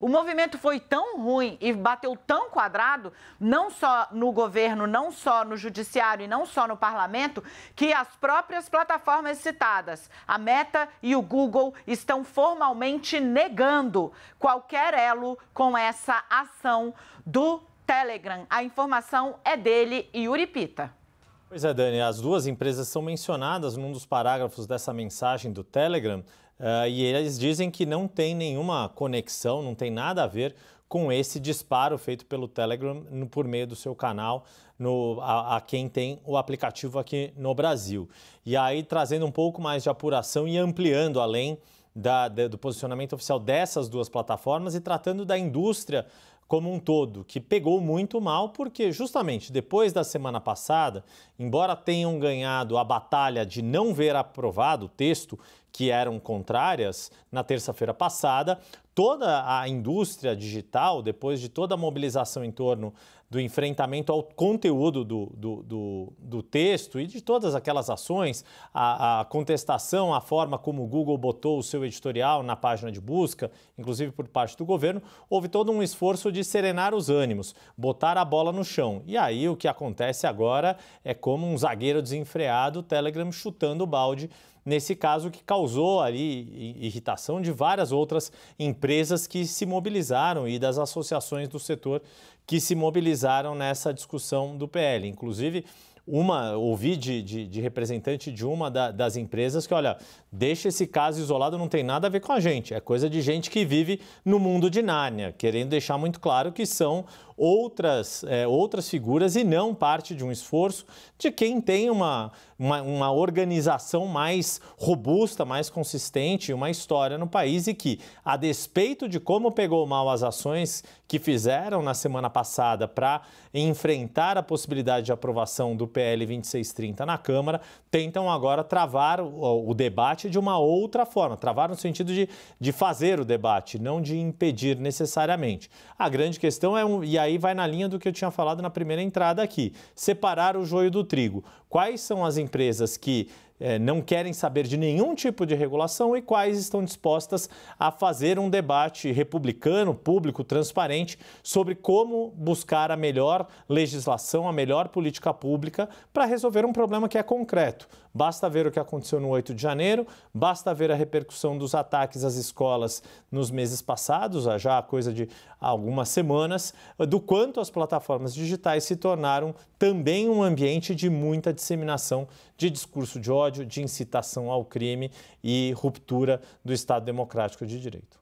O movimento foi tão ruim e bateu tão quadrado, não só no governo, não só no judiciário e não só no parlamento, que as próprias plataformas citadas, a Meta e o Google, estão formalmente negando qualquer elo com essa ação do Telegram. A informação é dele, e Pita. Pois é, Dani, as duas empresas são mencionadas num dos parágrafos dessa mensagem do Telegram. Uh, e eles dizem que não tem nenhuma conexão, não tem nada a ver com esse disparo feito pelo Telegram no, por meio do seu canal no, a, a, quem tem o aplicativo aqui no Brasil. E aí trazendo um pouco mais de apuração e ampliando além da, da, do posicionamento oficial dessas duas plataformas e tratando da indústria como um todo, que pegou muito mal, porque justamente depois da semana passada, embora tenham ganhado a batalha de não ver aprovado o texto, que eram contrárias, na terça-feira passada, toda a indústria digital, depois de toda a mobilização em torno do enfrentamento ao conteúdo do, do, do, do texto e de todas aquelas ações, a, a, contestação a forma como o Google botou o seu editorial na página de busca, inclusive por parte do governo, houve todo um esforço de serenar os ânimos, botar a bola no chão. E aí o que acontece agora é como um zagueiro desenfreado, o Telegram chutando o balde nesse caso que causou ali irritação de várias outras empresas que se mobilizaram e das associações do setor que se mobilizaram nessa discussão do PL. Inclusive, uma ouvi de, de, de representante de uma da, das empresas que, olha, deixa esse caso isolado, não tem nada a ver com a gente. É coisa de gente que vive no mundo de Nárnia, querendo deixar muito claro que são outras, é, outras figuras e não parte de um esforço de quem tem uma, uma, uma, organização mais robusta, mais consistente, uma história no país e que, a despeito de como pegou mal as ações que fizeram na semana passada, passada para enfrentar a possibilidade de aprovação do PL 2630 na Câmara, tentam agora travar o, o debate de uma outra forma travar no sentido de, de fazer o debate, não de impedir necessariamente. A grande questão é, um, e aí vai na linha do que eu tinha falado na primeira entrada aqui: separar o joio do trigo. Quais são as empresas que é, não querem saber de nenhum tipo de regulação e quais estão dispostas a fazer um debate republicano, público, transparente sobre como buscar a melhor legislação, a melhor política pública para resolver um problema que é concreto. Basta ver o que aconteceu no 8 de janeiro, basta ver a repercussão dos ataques às escolas nos meses passados, já há coisa de algumas semanas, do quanto as plataformas digitais se tornaram também um ambiente de muita disseminação de discurso de ódio ódio, de incitação ao crime e ruptura do Estado Democrático de Direito.